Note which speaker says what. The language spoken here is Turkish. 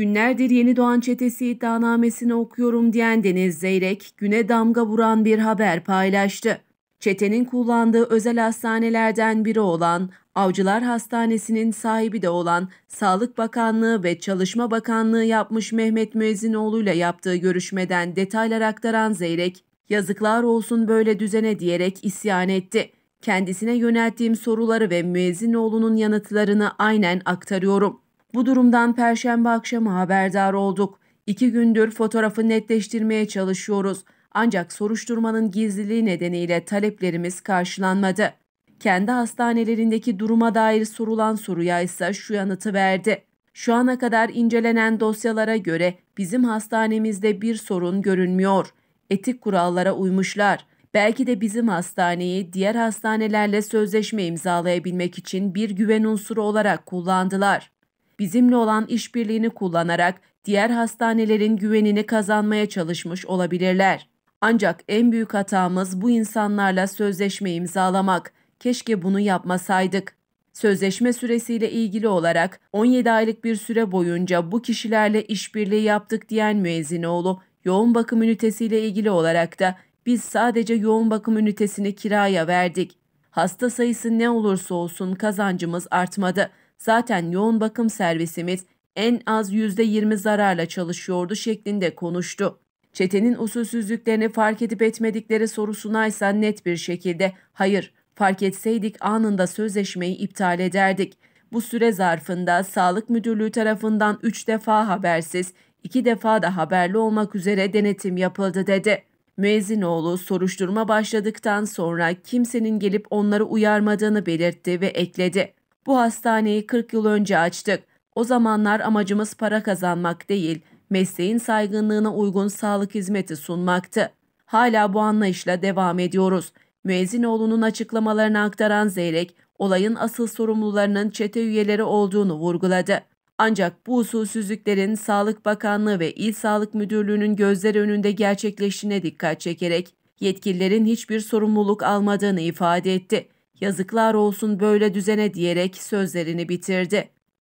Speaker 1: Günlerdir yeni doğan çetesi iddianamesini okuyorum diyen Deniz Zeyrek güne damga vuran bir haber paylaştı. Çetenin kullandığı özel hastanelerden biri olan Avcılar Hastanesi'nin sahibi de olan Sağlık Bakanlığı ve Çalışma Bakanlığı yapmış Mehmet Müezzinoğlu ile yaptığı görüşmeden detaylar aktaran Zeyrek, yazıklar olsun böyle düzene diyerek isyan etti. Kendisine yönelttiğim soruları ve Müezzinoğlu'nun yanıtlarını aynen aktarıyorum. Bu durumdan perşembe akşamı haberdar olduk. İki gündür fotoğrafı netleştirmeye çalışıyoruz. Ancak soruşturmanın gizliliği nedeniyle taleplerimiz karşılanmadı. Kendi hastanelerindeki duruma dair sorulan soruya ise şu yanıtı verdi. Şu ana kadar incelenen dosyalara göre bizim hastanemizde bir sorun görünmüyor. Etik kurallara uymuşlar. Belki de bizim hastaneyi diğer hastanelerle sözleşme imzalayabilmek için bir güven unsuru olarak kullandılar bizimle olan işbirliğini kullanarak diğer hastanelerin güvenini kazanmaya çalışmış olabilirler. Ancak en büyük hatamız bu insanlarla sözleşme imzalamak. Keşke bunu yapmasaydık. Sözleşme süresiyle ilgili olarak 17 aylık bir süre boyunca bu kişilerle işbirliği yaptık diyen müezzinoğlu, yoğun bakım ünitesiyle ilgili olarak da biz sadece yoğun bakım ünitesini kiraya verdik. Hasta sayısı ne olursa olsun kazancımız artmadı. Zaten yoğun bakım servisimiz en az %20 zararla çalışıyordu şeklinde konuştu. Çetenin usulsüzlüklerini fark edip etmedikleri sorusuna ise net bir şekilde hayır fark etseydik anında sözleşmeyi iptal ederdik. Bu süre zarfında sağlık müdürlüğü tarafından 3 defa habersiz, 2 defa da haberli olmak üzere denetim yapıldı dedi. Müezzinoğlu soruşturma başladıktan sonra kimsenin gelip onları uyarmadığını belirtti ve ekledi. Bu hastaneyi 40 yıl önce açtık. O zamanlar amacımız para kazanmak değil, mesleğin saygınlığına uygun sağlık hizmeti sunmaktı. Hala bu anlayışla devam ediyoruz. Müezzinoğlu'nun açıklamalarını aktaran Zeyrek, olayın asıl sorumlularının çete üyeleri olduğunu vurguladı. Ancak bu usulsüzlüklerin Sağlık Bakanlığı ve İl Sağlık Müdürlüğü'nün gözler önünde gerçekleştiğine dikkat çekerek yetkililerin hiçbir sorumluluk almadığını ifade etti yazıklar olsun böyle düzene diyerek sözlerini bitirdi.